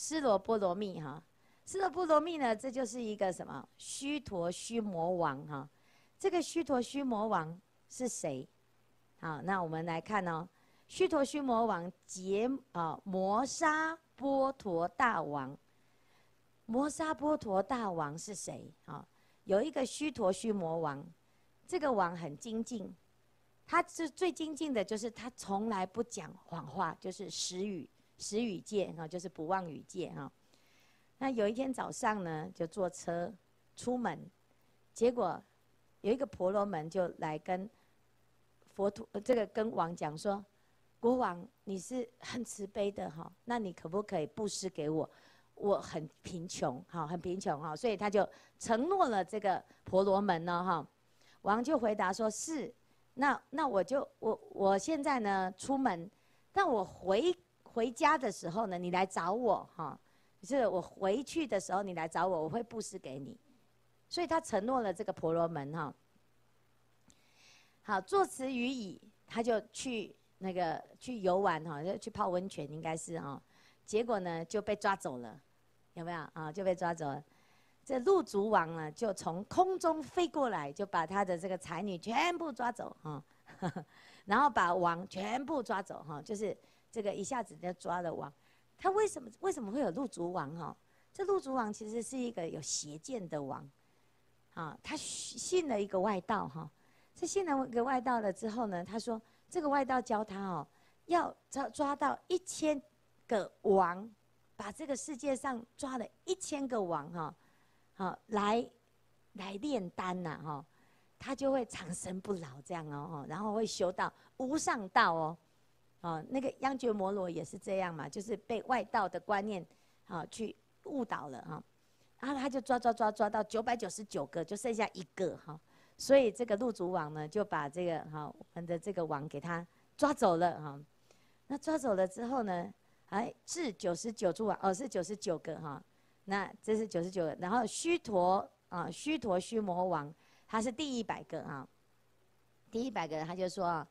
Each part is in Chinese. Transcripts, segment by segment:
斯罗波罗蜜哈，斯罗波罗蜜呢，这就是一个什么虚陀虚魔王哈，这个虚陀虚魔王是谁？好，那我们来看哦，虚陀虚魔王劫啊，摩沙波陀大王，摩沙波陀大王是谁？啊，有一个虚陀虚魔王，这个王很精进，他是最精进的，就是他从来不讲谎话，就是实语。时与界哈，就是不忘与界哈。那有一天早上呢，就坐车出门，结果有一个婆罗门就来跟佛陀，这个跟王讲说：“国王，你是很慈悲的哈，那你可不可以布施给我？我很贫穷哈，很贫穷哈。”所以他就承诺了这个婆罗门呢哈。王就回答说：“是，那那我就我我现在呢出门，但我回。”回家的时候呢，你来找我哈，是我回去的时候你来找我，我会布施给你。所以他承诺了这个婆罗门哈。好，作词于已，他就去那个去游玩哈，就去泡温泉应该是哈。结果呢就被抓走了，有没有啊？就被抓走了。这鹿族王呢就从空中飞过来，就把他的这个才女全部抓走哈，然后把王全部抓走哈，就是。这个一下子就抓了王，他为什么为什么会有鹿族王哈？这鹿族王其实是一个有邪见的王，啊，他信了一个外道哈。这信了一个外道了之后呢，他说这个外道教他哦，要抓抓到一千个王，把这个世界上抓了一千个王哈，好来来炼丹呐哈，他就会长生不老这样哦，然后会修到无上道哦。啊，那个央觉摩罗也是这样嘛，就是被外道的观念，啊，去误导了哈。然后他就抓抓抓抓到九百九十九个，就剩下一个哈。所以这个鹿祖王呢，就把这个哈我们的这个王给他抓走了哈。那抓走了之后呢，哎，至九十九主王哦，是九十九个哈。那这是九十九个，然后须陀啊，须陀须魔王，他是第一百个哈。第一百个他就说。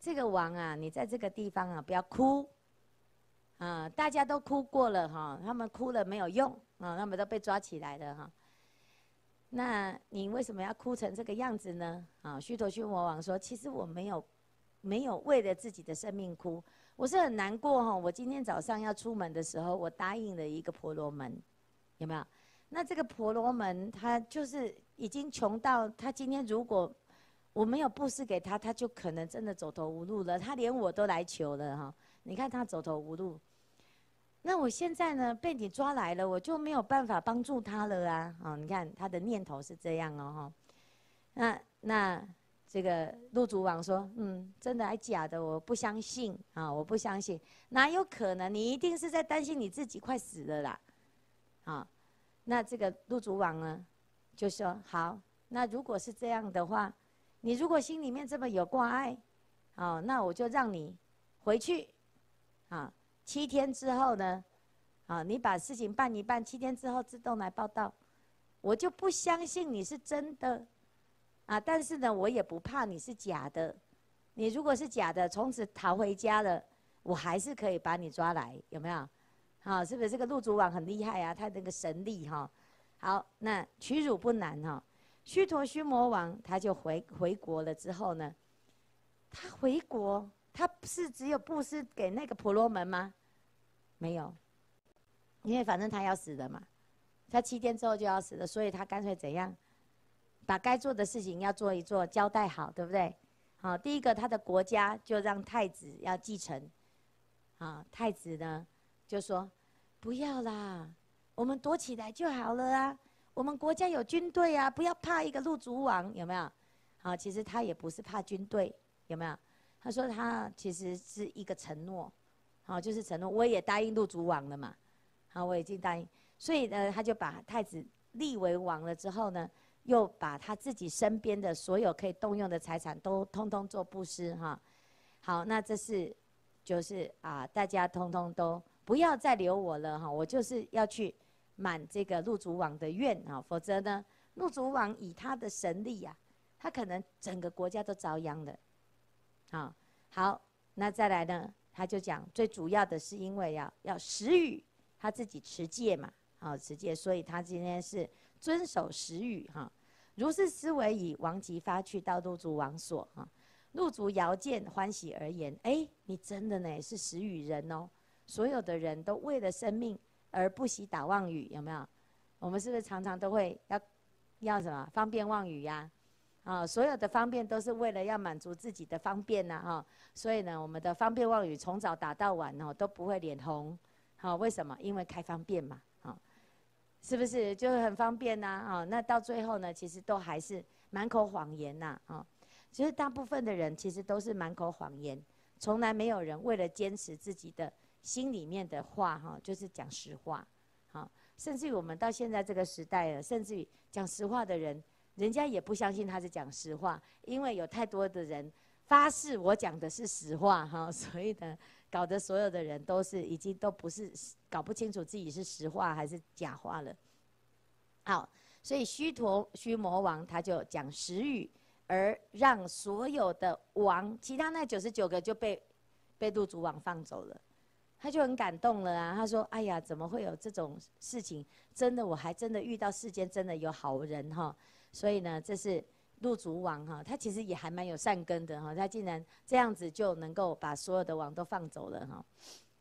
这个王啊，你在这个地方啊，不要哭，啊，大家都哭过了哈，他们哭了没有用，啊，他们都被抓起来了哈。那你为什么要哭成这个样子呢？啊，须陀洹魔王说，其实我没有，没有为了自己的生命哭，我是很难过哈。我今天早上要出门的时候，我答应了一个婆罗门，有没有？那这个婆罗门他就是已经穷到，他今天如果。我没有布施给他，他就可能真的走投无路了。他连我都来求了哈，你看他走投无路。那我现在呢被你抓来了，我就没有办法帮助他了啊！啊，你看他的念头是这样哦哈。那那这个陆祖王说：“嗯，真的还假的？我不相信啊，我不相信，哪有可能？你一定是在担心你自己快死了啦。”啊，那这个陆祖王呢，就说：“好，那如果是这样的话。”你如果心里面这么有挂碍，哦，那我就让你回去，啊，七天之后呢，啊，你把事情办一办，七天之后自动来报道，我就不相信你是真的，啊，但是呢，我也不怕你是假的，你如果是假的，从此逃回家了，我还是可以把你抓来，有没有？好，是不是这个陆祖网很厉害啊？他那个神力哈，好，那取辱不难哈。须陀须魔王，他就回回国了之后呢，他回国，他不是只有布施给那个婆罗门吗？没有，因为反正他要死的嘛，他七天之后就要死了，所以他干脆怎样，把该做的事情要做一做，交代好，对不对？好，第一个，他的国家就让太子要继承，啊，太子呢就说，不要啦，我们躲起来就好了啊。我们国家有军队啊，不要怕一个陆族王有没有？好，其实他也不是怕军队有没有？他说他其实是一个承诺，好，就是承诺我也答应陆族王了嘛，好，我已经答应，所以呢，他就把太子立为王了之后呢，又把他自己身边的所有可以动用的财产都通通做布施哈。好，那这是就是啊，大家通通都不要再留我了哈，我就是要去。满这个陆祖王的愿啊，否则呢，陆祖王以他的神力呀，他可能整个国家都遭殃了。啊好，那再来呢，他就讲最主要的是因为要要食语，他自己持戒嘛，好持戒，所以他今天是遵守食语哈。如是思维，以王吉发去到陆祖王所哈，陆祖遥见欢喜而言，哎，你真的呢是食语人哦，所有的人都为了生命。而不惜打妄语有没有？我们是不是常常都会要要什么方便妄语呀？啊，所有的方便都是为了要满足自己的方便呐！哈，所以呢，我们的方便妄语从早打到晚哦，都不会脸红。好，为什么？因为开方便嘛！好，是不是就是很方便呐？啊，那到最后呢，其实都还是满口谎言呐！啊，其实大部分的人其实都是满口谎言，从来没有人为了坚持自己的。心里面的话，哈，就是讲实话，好，甚至于我们到现在这个时代了，甚至于讲实话的人，人家也不相信他是讲实话，因为有太多的人发誓我讲的是实话，哈，所以呢，搞得所有的人都是已经都不是搞不清楚自己是实话还是假话了。好，所以虚陀虚魔王他就讲实语，而让所有的王，其他那九十九个就被被度主王放走了。他就很感动了啊！他说：“哎呀，怎么会有这种事情？真的，我还真的遇到世间真的有好人哈！所以呢，这是陆祖王哈，他其实也还蛮有善根的哈，他竟然这样子就能够把所有的王都放走了哈。”